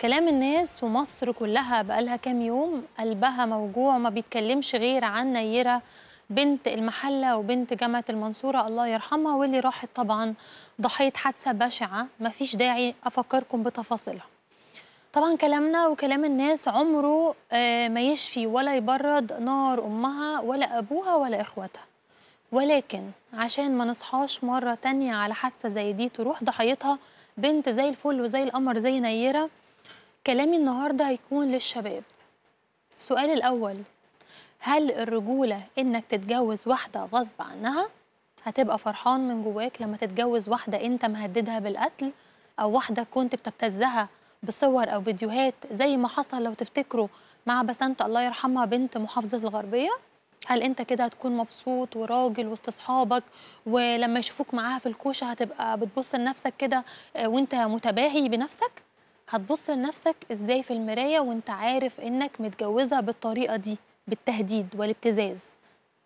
كلام الناس ومصر كلها بقالها كام يوم قلبها موجوع ما بيتكلمش غير عن نيره بنت المحله وبنت جامعه المنصوره الله يرحمها واللي راحت طبعا ضحيه حادثه بشعه ما فيش داعي افكركم بتفاصيلها طبعا كلامنا وكلام الناس عمره آه، ما يشفي ولا يبرد نار امها ولا ابوها ولا اخواتها ولكن عشان ما نصحاش مره تانية على حادثه زي دي تروح ضحيتها بنت زي الفل وزي القمر زي نيره كلامي النهارده هيكون للشباب السؤال الأول هل الرجولة إنك تتجوز واحدة غصب عنها؟ هتبقى فرحان من جواك لما تتجوز واحدة أنت مهددها بالقتل أو واحدة كنت بتبتزها بصور أو فيديوهات زي ما حصل لو تفتكروا مع بسنت الله يرحمها بنت محافظة الغربية؟ هل أنت كده هتكون مبسوط وراجل وسط أصحابك ولما يشوفوك معاها في الكوشة هتبقى بتبص لنفسك كده آه، وأنت متباهي بنفسك؟ هتبص لنفسك ازاي في المرايه وانت عارف انك متجوزها بالطريقه دي بالتهديد والابتزاز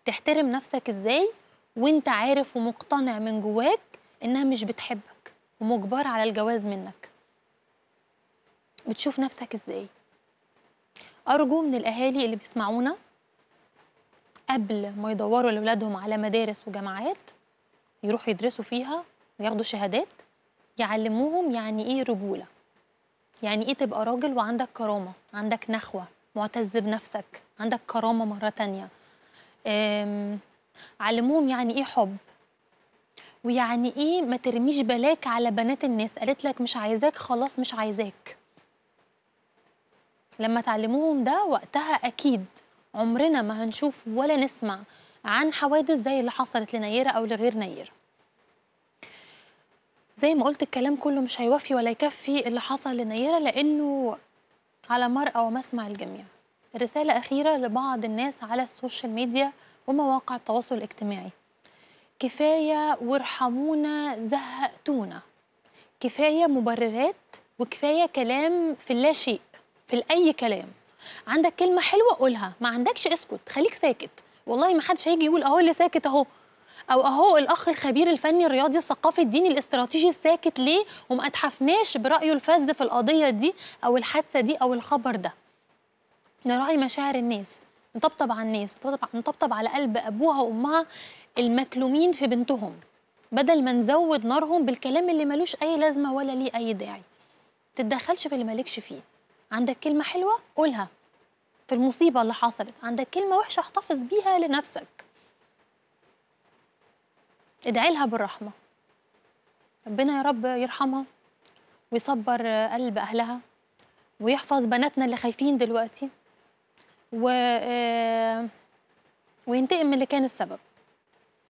تحترم نفسك ازاي وانت عارف ومقتنع من جواك انها مش بتحبك ومجبر على الجواز منك بتشوف نفسك ازاي ارجو من الاهالي اللي بيسمعونا قبل ما يدوروا لاولادهم على مدارس وجامعات يروحوا يدرسوا فيها وياخدوا شهادات يعلموهم يعني ايه رجوله يعني ايه تبقى راجل وعندك كرامه عندك نخوه معتز بنفسك عندك كرامه مره تانية علموهم يعني ايه حب ويعني ايه ما ترميش بلاك على بنات الناس قالت لك مش عايزاك خلاص مش عايزاك لما تعلموهم ده وقتها اكيد عمرنا ما هنشوف ولا نسمع عن حوادث زي اللي حصلت لنيره او لغير نيره زي ما قلت الكلام كله مش هيوفي ولا يكفي اللي حصل لنيرة لأنه على مرأى ومسمع الجميع رسالة أخيرة لبعض الناس على السوشيال ميديا ومواقع التواصل الاجتماعي كفاية وارحمونا زهقتونا كفاية مبررات وكفاية كلام في اللاشيء في أي كلام عندك كلمة حلوة قولها ما عندكش اسكت خليك ساكت والله ما حدش هيجي يقول أهو اللي ساكت أهو او اهو الاخ الخبير الفني الرياضي الثقافي الديني الاستراتيجي ساكت ليه وما اتحفناش برايه الفذ في القضيه دي او الحادثه دي او الخبر ده نراعي مشاعر الناس نطبطب على الناس نطبطب على قلب ابوها وامها المكلومين في بنتهم بدل ما نزود نارهم بالكلام اللي ملوش اي لازمه ولا ليه اي داعي تتدخلش في اللي مالكش فيه عندك كلمه حلوه قولها في المصيبه اللي حصلت عندك كلمه وحشه احتفظ بيها لنفسك ادعي لها بالرحمه ربنا يا رب يرحمها ويصبر قلب اهلها ويحفظ بناتنا اللي خايفين دلوقتي و آه، وينتقم من اللي كان السبب